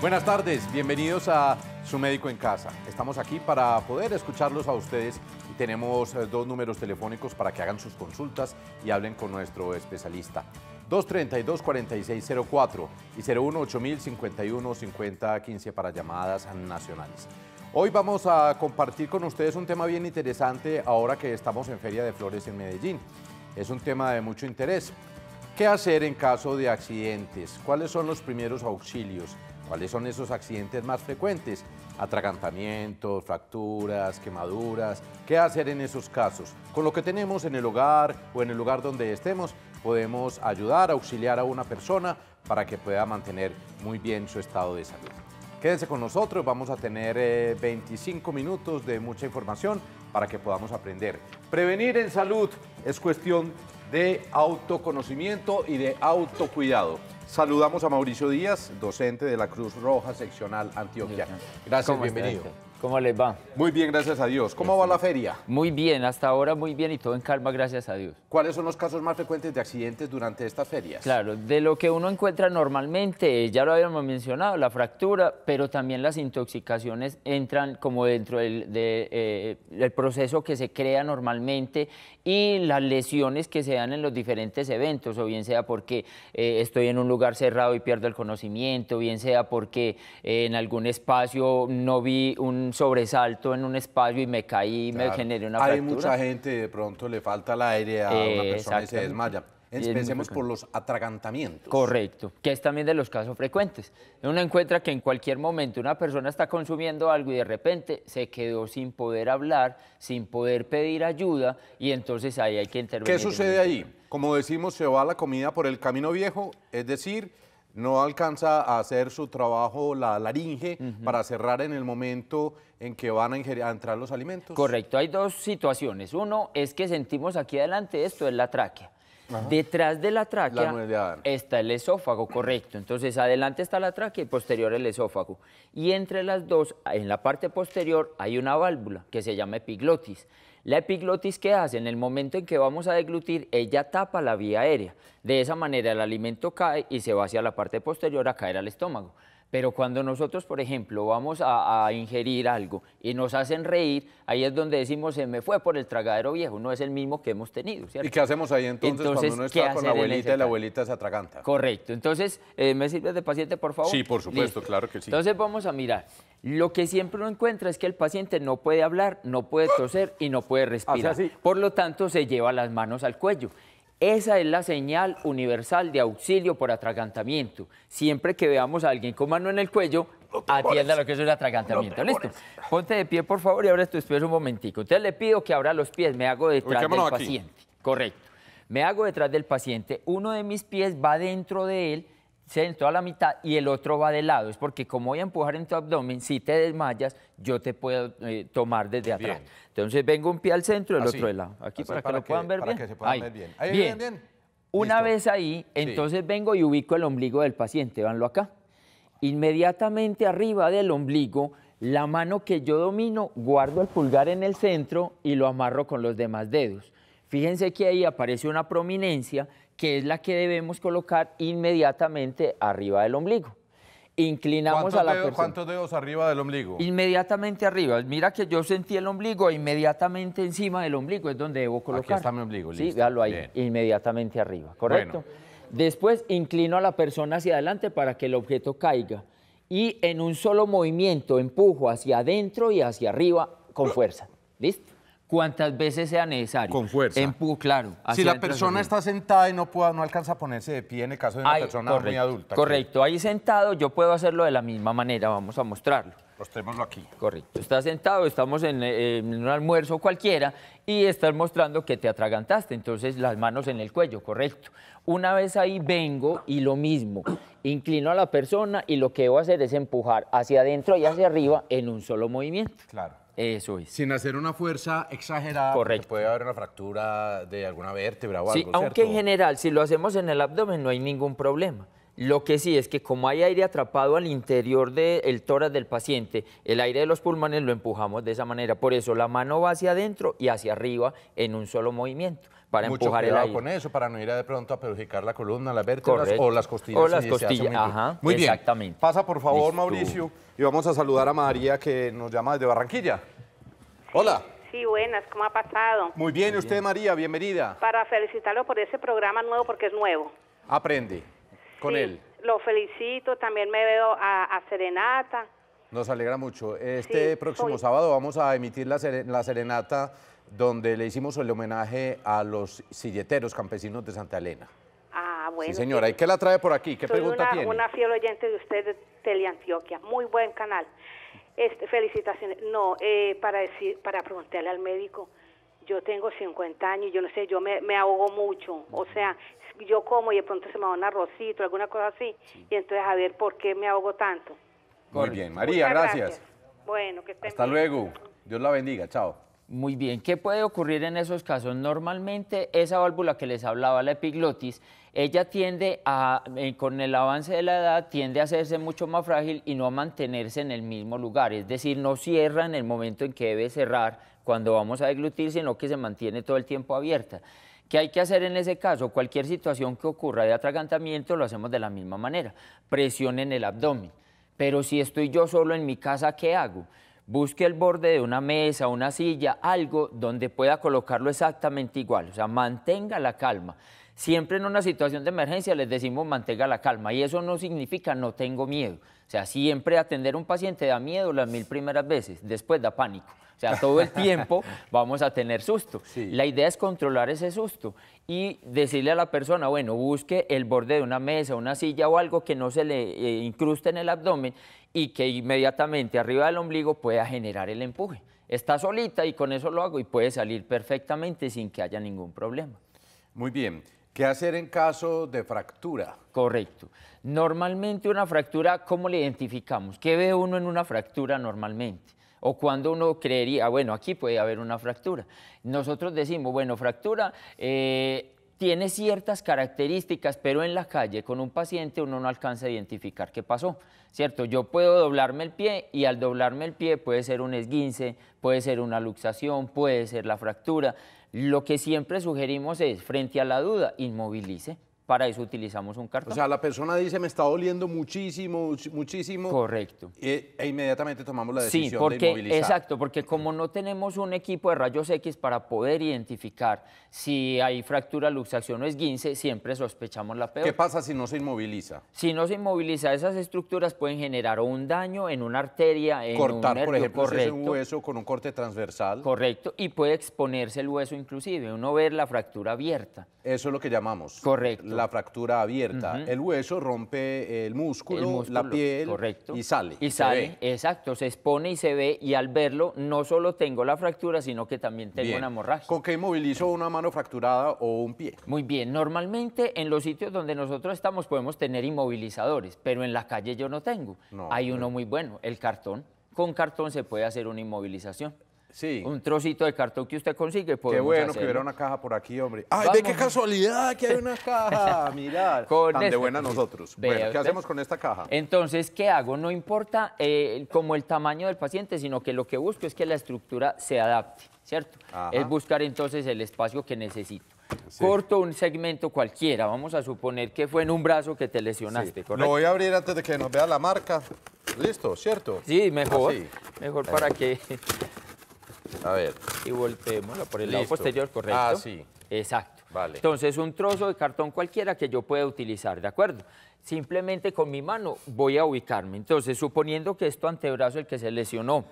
Buenas tardes, bienvenidos a Su Médico en Casa. Estamos aquí para poder escucharlos a ustedes y tenemos eh, dos números telefónicos para que hagan sus consultas y hablen con nuestro especialista. 232-4604 y 8051 5015 para llamadas nacionales. Hoy vamos a compartir con ustedes un tema bien interesante ahora que estamos en Feria de Flores en Medellín. Es un tema de mucho interés. ¿Qué hacer en caso de accidentes? ¿Cuáles son los primeros auxilios? ¿Cuáles son esos accidentes más frecuentes? Atragantamientos, fracturas, quemaduras. ¿Qué hacer en esos casos? Con lo que tenemos en el hogar o en el lugar donde estemos, podemos ayudar, auxiliar a una persona para que pueda mantener muy bien su estado de salud. Quédense con nosotros, vamos a tener 25 eh, minutos de mucha información para que podamos aprender. Prevenir en salud es cuestión de autoconocimiento y de autocuidado. Saludamos a Mauricio Díaz, docente de la Cruz Roja Seccional Antioquia. Gracias, bienvenido. Este? ¿Cómo les va? Muy bien, gracias a Dios. ¿Cómo va la feria? Muy bien, hasta ahora muy bien y todo en calma, gracias a Dios. ¿Cuáles son los casos más frecuentes de accidentes durante estas ferias? Claro, de lo que uno encuentra normalmente, eh, ya lo habíamos mencionado, la fractura, pero también las intoxicaciones entran como dentro del, eh, proceso que se crea normalmente y las lesiones que se dan en los diferentes eventos, o bien sea porque eh, estoy en un lugar cerrado y pierdo el conocimiento, o bien sea porque en algún espacio no vi un sobresalto en un espacio y me caí y me generé una Hay Hay mucha gente de pronto le falta el aire a una persona y se desmaya. Empecemos por los atragantamientos. Correcto, que es también de los casos frecuentes. Uno encuentra que en cualquier momento una persona está consumiendo algo y de repente se quedó sin poder hablar, sin poder pedir ayuda y entonces ahí hay que intervenir. ¿Qué sucede ahí? Como decimos, se va la comida por el camino viejo, es decir, no alcanza a hacer su trabajo la laringe para cerrar en el momento en que van a, entrar los alimentos. Correcto, hay dos situaciones. Uno es que sentimos aquí adelante esto es la tráquea. Detrás de la tráquea está el esófago, correcto. Entonces, adelante está la tráquea y posterior el esófago. Y entre las dos, en la parte posterior, hay una válvula que se llama epiglotis. La epiglotis, que hace? En el momento en que vamos a deglutir, ella tapa la vía aérea. De esa manera el alimento cae y se va hacia la parte posterior a caer al estómago. Pero cuando nosotros, por ejemplo, vamos a, ingerir algo y nos hacen reír, ahí es donde decimos, se me fue por el tragadero viejo, no es el mismo que hemos tenido. ¿cierto? ¿Y qué hacemos ahí entonces, cuando uno está con la abuelita y la abuelita se atraganta? Correcto. Entonces, eh, ¿me sirves de paciente, por favor? Sí, por supuesto, claro que sí. Entonces vamos a mirar. Lo que siempre uno encuentra es que el paciente no puede hablar, no puede toser y no puede respirar. Ah, por lo tanto, se lleva las manos al cuello. Esa es la señal universal de auxilio por atragantamiento. Siempre que veamos a alguien con mano en el cuello, atienda lo que es el atragantamiento. ¿Listo? Ponte de pie, por favor, y ahora tus pies un momentico. Entonces le pido que abra los pies, me hago detrás del paciente. Correcto. Me hago detrás del paciente. Uno de mis pies va dentro de él se en a la mitad y el otro va de lado. Es porque como voy a empujar en tu abdomen, si te desmayas, yo te puedo eh, tomar desde atrás. Entonces vengo un pie al centro y el otro de lado. Aquí para, que, lo puedan ver para bien. Que se puedan ver bien. Ahí bien. bien, Una vez ahí, entonces vengo y ubico el ombligo del paciente, vanlo acá. Inmediatamente arriba del ombligo, la mano que yo domino, guardo el pulgar en el centro y lo amarro con los demás dedos. Fíjense que ahí aparece una prominencia que es la que debemos colocar inmediatamente arriba del ombligo. Inclinamos a la persona. ¿Cuántos dedos arriba del ombligo? Inmediatamente arriba. Mira que yo sentí el ombligo, inmediatamente encima del ombligo es donde debo colocar. Aquí está mi ombligo, listo. Sí, ahí, inmediatamente arriba, ¿correcto? Después inclino a la persona hacia adelante para que el objeto caiga. Y en un solo movimiento empujo hacia adentro y hacia arriba con fuerza. ¿Listo? cuantas veces sea necesario. Con fuerza. claro. Si la persona está sentada y no, pueda, no alcanza a ponerse de pie en el caso de una persona adulta. Correcto, ahí sentado yo puedo hacerlo de la misma manera, vamos a mostrarlo. Mostrémoslo aquí. Correcto, está sentado, estamos en, eh, en, un almuerzo cualquiera y estás mostrando que te atragantaste, entonces las manos en el cuello, correcto. Una vez ahí vengo y lo mismo, inclino a la persona y lo que voy a hacer es empujar hacia adentro y hacia arriba en un solo movimiento. Claro. Eso es. Sin hacer una fuerza exagerada. Puede haber una fractura de alguna vértebra o algo. Sí, aunque en general, si lo hacemos en el abdomen, no hay ningún problema. Lo que sí es que como hay aire atrapado al interior del el tórax del paciente, el aire de los pulmones lo empujamos de esa manera. Por eso la mano va hacia adentro y hacia arriba en un solo movimiento para empujar el aire. con eso para no ir de pronto a perjudicar la columna, las vértebras o las costillas. O las costillas, ajá. Muy bien. Exactamente. Pasa por favor, Mauricio, y vamos a saludar a María que nos llama desde Barranquilla. Hola. Sí, buenas, ¿cómo ha pasado? Muy bien, usted María, bienvenida. Para felicitarlo por ese programa nuevo porque es nuevo. Aprende con él. Lo felicito, también me veo a, Serenata. Nos alegra mucho. Este próximo sábado vamos a emitir la, la Serenata donde le hicimos el homenaje a los silleteros campesinos de Santa Elena. Ah, bueno. Sí, señora. ¿Y qué la trae por aquí? ¿Qué pregunta tiene? tiene? una fiel oyente de usted de Teleantioquia. Muy buen canal. Este, felicitaciones. No, eh, para, decir, para preguntarle al médico, yo tengo 50 años, yo no sé, yo me, me ahogo mucho. O sea, yo como y de pronto se me va un arrocito, alguna cosa así, y entonces a ver por qué me ahogo tanto. Muy bien, María, gracias. Bueno, que estén Hasta luego. Dios la bendiga, chao. Muy bien, ¿qué puede ocurrir en esos casos? Normalmente esa válvula que les hablaba, la epiglotis, ella tiende a, eh, con el avance de la edad, tiende a hacerse mucho más frágil y no a mantenerse en el mismo lugar, es decir, no cierra en el momento en que debe cerrar cuando vamos a deglutir, sino que se mantiene todo el tiempo abierta. ¿Qué hay que hacer en ese caso? Cualquier situación que ocurra de atragantamiento lo hacemos de la misma manera. Presión en el abdomen. Pero si estoy yo solo en mi casa, ¿qué hago? Busque el borde de una mesa, una silla, algo donde pueda colocarlo exactamente igual. O sea, mantenga la calma. Siempre en una situación de emergencia les decimos mantenga la calma y eso no significa no tengo miedo. O sea, siempre atender a un paciente da miedo las mil primeras veces, después da pánico. O sea, todo el tiempo vamos a tener susto. La idea es controlar ese susto y decirle a la persona, bueno, busque el borde de una mesa, una silla o algo que no se le eh, incruste en el abdomen y que inmediatamente arriba del ombligo pueda generar el empuje. Está solita y con eso lo hago y puede salir perfectamente sin que haya ningún problema. Muy bien. ¿Qué hacer en caso de fractura? Correcto. Normalmente una fractura, ¿cómo la identificamos? ¿Qué ve uno en una fractura normalmente? o cuando uno creería, ah, bueno, aquí puede haber una fractura. Nosotros decimos, bueno, fractura eh, tiene ciertas características, pero en la calle con un paciente uno no alcanza a identificar qué pasó, ¿cierto? Yo puedo doblarme el pie y al doblarme el pie puede ser un esguince, puede ser una luxación, puede ser la fractura. Lo que siempre sugerimos es, frente a la duda, inmovilice para eso utilizamos un cartón. O sea, la persona dice, me está doliendo muchísimo, muchísimo. Correcto. Eh, e, inmediatamente tomamos la decisión sí, porque, de inmovilizar. Exacto, porque como no tenemos un equipo de rayos X para poder identificar si hay fractura, luxación o esguince, siempre sospechamos la peor. ¿Qué pasa si no se inmoviliza? Si no se inmoviliza, esas estructuras pueden generar un daño en una arteria, en Cortar, un nervio. por ejemplo, un hueso con un corte transversal. Correcto, y puede exponerse el hueso inclusive, uno ver la fractura abierta. Eso es lo que llamamos. Correcto la fractura abierta. El hueso rompe el músculo, la piel y sale. Y sale, exacto, se expone y se ve y al verlo no solo tengo la fractura, sino que también tengo una hemorragia. ¿Con qué inmovilizo una mano fracturada o un pie? Muy bien, normalmente en los sitios donde nosotros estamos podemos tener inmovilizadores, pero en la calle yo no tengo. Hay uno muy bueno, el cartón. Con cartón se puede hacer una inmovilización. Un trocito de cartón que usted consigue. Qué bueno que hubiera una caja por aquí, hombre. ¡Ay, de qué casualidad que hay una caja! Mirad, tan de buena nosotros. bueno, ¿qué hacemos con esta caja? Entonces, ¿qué hago? No importa eh, como el tamaño del paciente, sino que lo que busco es que la estructura se adapte, ¿cierto? Es buscar entonces el espacio que necesito. Corto un segmento cualquiera, vamos a suponer que fue en un brazo que te lesionaste, Lo voy a abrir antes de que nos vea la marca. Listo, ¿cierto? Sí, mejor. Mejor para que a ver. Y volteémoslo por el lado posterior, ¿correcto? Ah, sí. Exacto. Vale. Entonces, un trozo de cartón cualquiera que yo pueda utilizar, ¿de acuerdo? Simplemente con mi mano voy a ubicarme. Entonces, suponiendo que es tu antebrazo el que se lesionó,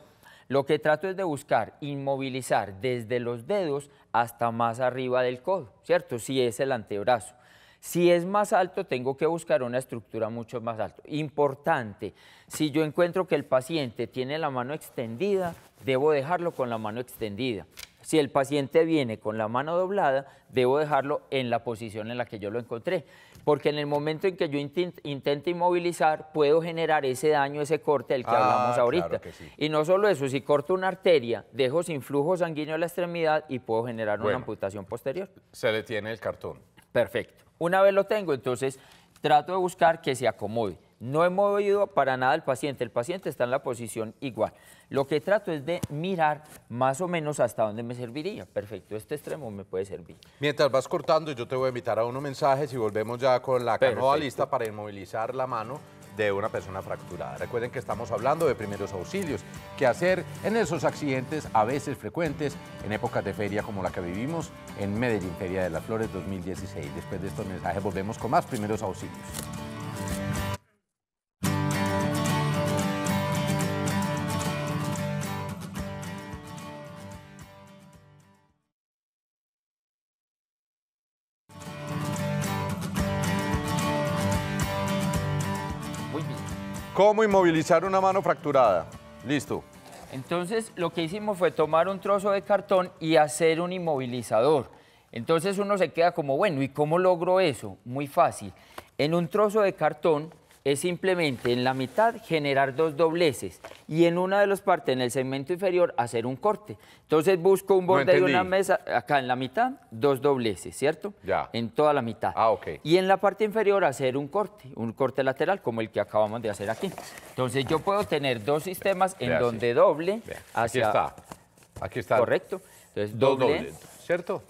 lo que trato es de buscar inmovilizar desde los dedos hasta más arriba del codo, ¿cierto? Si es el antebrazo. Si es más alto, tengo que buscar una estructura mucho más alta. Importante, si yo encuentro que el paciente tiene la mano extendida, debo dejarlo con la mano extendida. Si el paciente viene con la mano doblada, debo dejarlo en la posición en la que yo lo encontré, porque en el momento en que yo intente inmovilizar, puedo generar ese daño, ese corte del que ah, hablamos ahorita. Y no solo eso, si corto una arteria, dejo sin flujo sanguíneo la extremidad y puedo generar una amputación posterior. Se detiene el cartón. Perfecto. Una vez lo tengo, entonces trato de buscar que se acomode. No he movido para nada el paciente, el paciente está en la posición igual. Lo que trato es de mirar más o menos hasta dónde me serviría. Perfecto, este extremo me puede servir. Mientras vas cortando, yo te voy a invitar a unos mensajes y volvemos ya con la canoa lista para inmovilizar la mano de una persona fracturada. Recuerden que estamos hablando de primeros auxilios, qué hacer en esos accidentes a veces frecuentes en épocas de feria como la que vivimos en Medellín, Feria de las Flores 2016. Después de estos mensajes volvemos con más primeros auxilios. ¿Cómo inmovilizar una mano fracturada? Listo. Entonces lo que hicimos fue tomar un trozo de cartón y hacer un inmovilizador. Entonces uno se queda como, bueno, ¿y cómo logro eso? Muy fácil. En un trozo de cartón es simplemente en la mitad generar dos dobleces y en una de las partes, en el segmento inferior, hacer un corte. Entonces busco un borde de una mesa, acá en la mitad, dos dobleces, ¿cierto? Ya. En toda la mitad. Ah, ok. Y en la parte inferior hacer un corte, un corte lateral como el que acabamos de hacer aquí. Entonces yo puedo tener dos sistemas en donde doble hacia... Aquí está. Aquí está. Correcto. Entonces, doble, ¿cierto?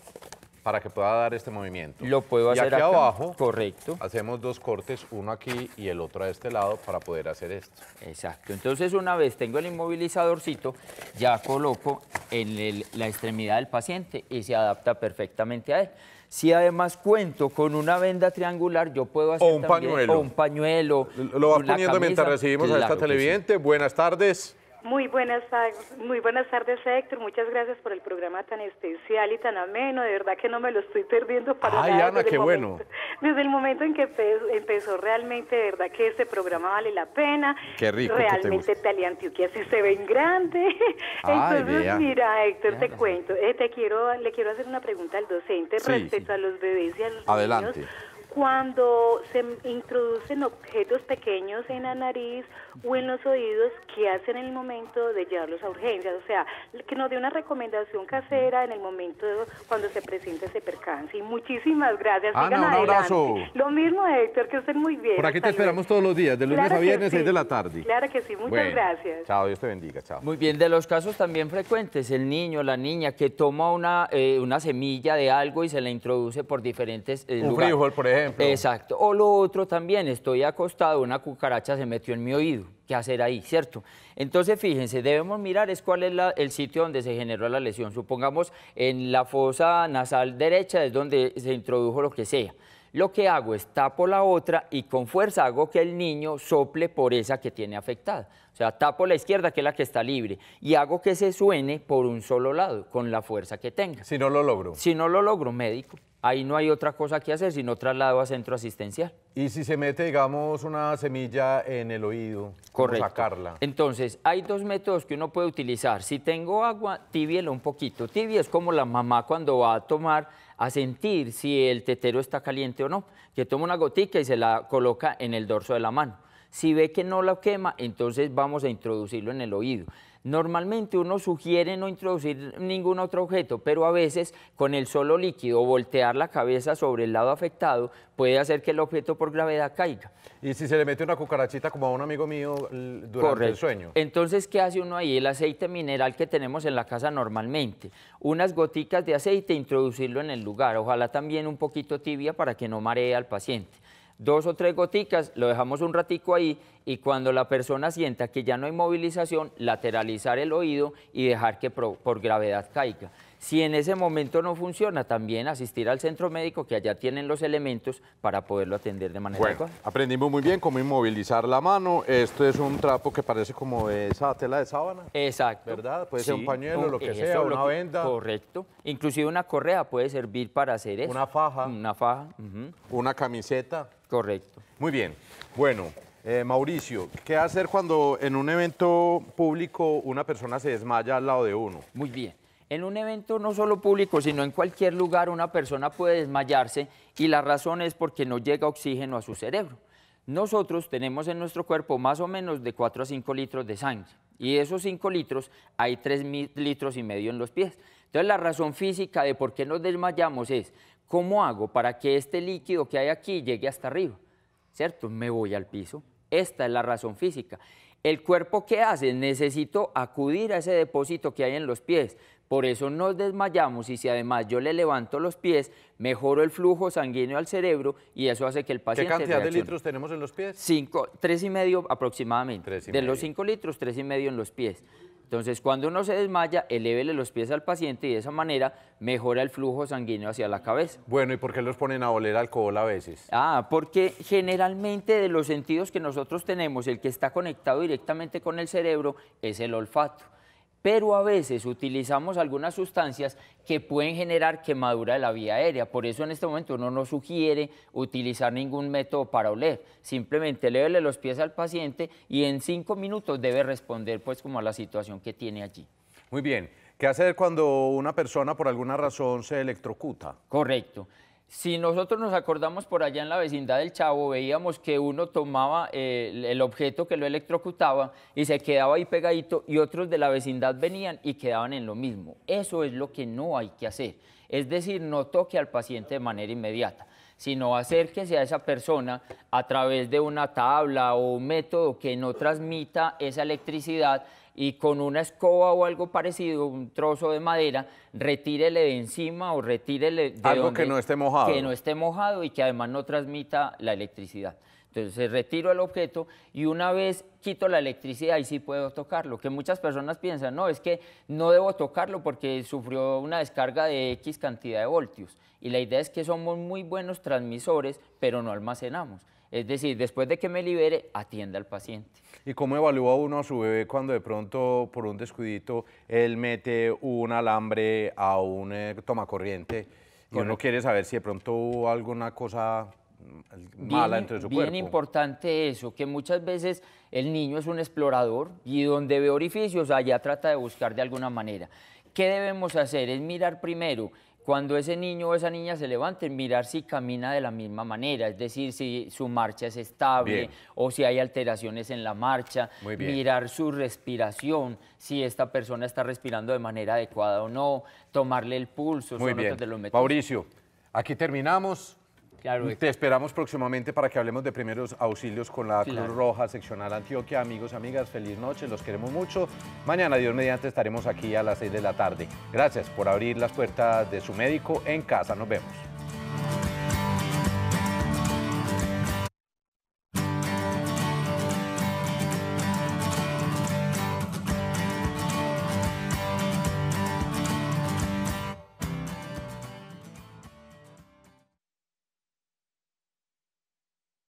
para que pueda dar este movimiento. Lo puedo hacer aquí abajo. Correcto. Hacemos dos cortes, uno aquí y el otro a este lado para poder hacer esto. Exacto. Entonces, una vez tengo el inmovilizadorcito, ya coloco en la extremidad del paciente y se adapta perfectamente a él. Si además cuento con una venda triangular, yo puedo hacer un pañuelo. un pañuelo. Lo va poniendo mientras recibimos a esta televidente. Buenas tardes. Muy buenas, muy buenas tardes, Héctor. Muchas gracias por el programa tan especial y tan ameno. De verdad que no me lo estoy perdiendo para Ay, Ana, qué bueno. Desde el momento en que empezó, realmente, de verdad que este programa vale la pena. Qué rico. Realmente que así se ven grande. Entonces, mira, Héctor, te cuento. Eh, te quiero, le quiero hacer una pregunta al docente respecto a los bebés y a los Adelante cuando se introducen objetos pequeños en la nariz o en los oídos, ¿qué hacen en el momento de llevarlos a urgencias? O sea, que nos dé una recomendación casera en el momento cuando se presenta ese percance. muchísimas gracias. Ana, un abrazo. Lo mismo, Héctor, que estén muy bien. Por aquí te esperamos todos los días, de lunes a viernes, de la tarde. Claro que sí, muchas gracias. Chao, Dios te bendiga, chao. Muy bien, de los casos también frecuentes, el niño, la niña que toma una, eh, una semilla de algo y se la introduce por diferentes eh, Un lugares. frijol, por ejemplo. Exacto. O lo otro también, estoy acostado, una cucaracha se metió en mi oído. ¿Qué hacer ahí, cierto? Entonces, fíjense, debemos mirar es cuál es el sitio donde se generó la lesión. Supongamos en la fosa nasal derecha es donde se introdujo lo que sea. Lo que hago es tapo la otra y con fuerza hago que el niño sople por esa que tiene afectada. O sea, tapo la izquierda, que es la que está libre, y hago que se suene por un solo lado, con la fuerza que tenga. Si no lo logro. Si no lo logro, médico ahí no hay otra cosa que hacer sino traslado a centro asistencial. Y si se mete, digamos, una semilla en el oído, Correcto. sacarla. Entonces, hay dos métodos que uno puede utilizar. Si tengo agua, tibielo un poquito. Tibia es como la mamá cuando va a tomar, a sentir si el tetero está caliente o no, que toma una gotica y se la coloca en el dorso de la mano. Si ve que no lo quema, entonces vamos a introducirlo en el oído. Normalmente uno sugiere no introducir ningún otro objeto, pero a veces con el solo líquido voltear la cabeza sobre el lado afectado puede hacer que el objeto por gravedad caiga. ¿Y si se le mete una cucarachita como a un amigo mío durante el sueño? Entonces, ¿qué hace uno ahí? El aceite mineral que tenemos en la casa normalmente, unas goticas de aceite, introducirlo en el lugar, ojalá también un poquito tibia para que no maree al paciente dos o tres goticas, lo dejamos un ratico ahí y cuando la persona sienta que ya no hay movilización, lateralizar el oído y dejar que por gravedad caiga. Si en ese momento no funciona, también asistir al centro médico que allá tienen los elementos para poderlo atender de manera adecuada. Aprendimos muy bien cómo inmovilizar la mano. Esto es un trapo que parece como esa tela de sábana. Exacto. ¿Verdad? Puede ser un pañuelo, lo que eh, sea, una venda. Correcto. Inclusive una correa puede servir para hacer eso. Una faja. Una faja. Una camiseta. Correcto. Muy bien. Bueno, eh, Mauricio, ¿qué hacer cuando en un evento público una persona se desmaya al lado de uno? Muy bien. En un evento no solo público, sino en cualquier lugar una persona puede desmayarse y la razón es porque no llega oxígeno a su cerebro. Nosotros tenemos en nuestro cuerpo más o menos de 4 a 5 litros de sangre y de esos 5 litros hay 3 litros y medio en los pies. Entonces la razón física de por qué nos desmayamos es ¿Cómo hago para que este líquido que hay aquí llegue hasta arriba? ¿Cierto? Me voy al piso. Esta es la razón física. El cuerpo que hace, necesito acudir a ese depósito que hay en los pies. Por eso nos desmayamos y si además yo le levanto los pies, mejoro el flujo sanguíneo al cerebro y eso hace que el paciente... ¿Qué cantidad de litros tenemos en los pies? Cinco, tres y medio aproximadamente. de los cinco litros, tres y medio en los pies. Entonces, cuando uno se desmaya, elevele los pies al paciente y de esa manera mejora el flujo sanguíneo hacia la cabeza. Bueno, ¿y por qué los ponen a oler alcohol a veces? Ah, porque generalmente de los sentidos que nosotros tenemos, el que está conectado directamente con el cerebro es el olfato pero a veces utilizamos algunas sustancias que pueden generar quemadura de la vía aérea. Por eso en este momento uno no sugiere utilizar ningún método para oler. Simplemente lévele los pies al paciente y en cinco minutos debe responder pues como a la situación que tiene allí. Muy bien. ¿Qué hacer cuando una persona por alguna razón se electrocuta? Correcto. Si nosotros nos acordamos por allá en la vecindad del Chavo, veíamos que uno tomaba eh, el objeto que lo electrocutaba y se quedaba ahí pegadito y otros de la vecindad venían y quedaban en lo mismo. Eso es lo que no hay que hacer. Es decir, no toque al paciente de manera inmediata sino acérquese a esa persona a través de una tabla o un método que no transmita esa electricidad y con una escoba o algo parecido, un trozo de madera, retírele de encima o retírele de algo que no esté mojado. Que no esté mojado y que además no transmita la electricidad. Entonces eh, retiro el objeto y una vez quito la electricidad y sí puedo tocarlo. Que muchas personas piensan, no, es que no debo tocarlo porque sufrió una descarga de X cantidad de voltios. Y la idea es que somos muy buenos transmisores, pero no almacenamos. Es decir, después de que me libere, atienda al paciente. ¿Y cómo evalúa uno a su bebé cuando de pronto, por un descuidito, él mete un alambre a un toma eh, tomacorriente? Y uno quiere saber si de pronto hubo alguna cosa mala bien, su Bien importante eso, que muchas veces el niño es un explorador y donde ve orificios allá trata de buscar de alguna manera. ¿Qué debemos hacer? Es mirar primero cuando ese niño o esa niña se levanten, mirar si camina de la misma manera, es decir, si su marcha es estable o si hay alteraciones en la marcha, mirar su respiración, si esta persona está respirando de manera adecuada o no, tomarle el pulso, son Mauricio, aquí terminamos. Te esperamos próximamente para que hablemos de primeros auxilios con la Cruz Roja Seccional Antioquia. Amigos, amigas, feliz noche, los queremos mucho. Mañana, Dios mediante, estaremos aquí a las 6 de la tarde. Gracias por abrir las puertas de su médico en casa. Nos vemos.